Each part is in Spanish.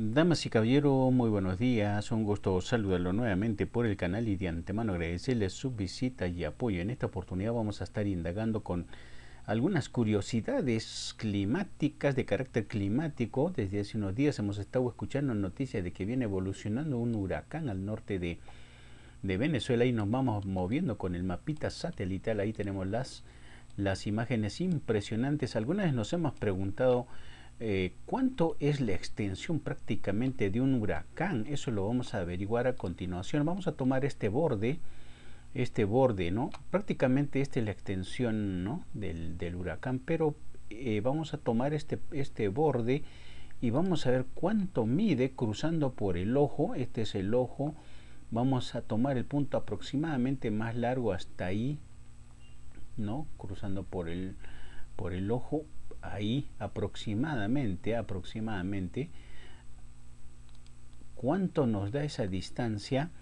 Damas y caballeros, muy buenos días. Un gusto saludarlo nuevamente por el canal y de antemano agradecerles su visita y apoyo. En esta oportunidad vamos a estar indagando con algunas curiosidades climáticas de carácter climático. Desde hace unos días hemos estado escuchando noticias de que viene evolucionando un huracán al norte de, Venezuela y nos vamos moviendo con el mapita satelital. Ahí tenemos las, las imágenes impresionantes. Algunas nos hemos preguntado eh, ¿Cuánto es la extensión prácticamente de un huracán? Eso lo vamos a averiguar a continuación. Vamos a tomar este borde, este borde, ¿no? Prácticamente esta es la extensión ¿no? del, huracán, pero eh, vamos a tomar este, este borde y vamos a ver cuánto mide cruzando por el ojo. Este es el ojo. Vamos a tomar el punto aproximadamente más largo hasta ahí, ¿no? Cruzando por el por el ojo ahí aproximadamente, aproximadamente, ¿cuánto nos da esa distancia?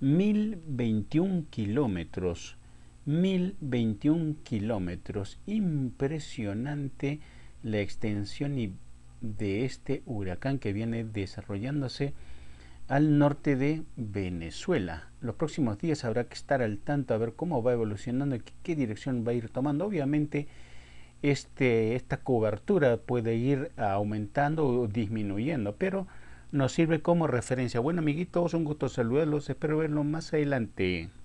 1021 kilómetros, 1021 kilómetros, impresionante la extensión y de este huracán que viene desarrollándose al norte de Venezuela. Los próximos días habrá que estar al tanto a ver cómo va evolucionando y qué dirección va a ir tomando. Obviamente, este, esta cobertura puede ir aumentando o disminuyendo, pero nos sirve como referencia. Bueno, amiguitos, un gusto saludarlos. Espero verlos más adelante.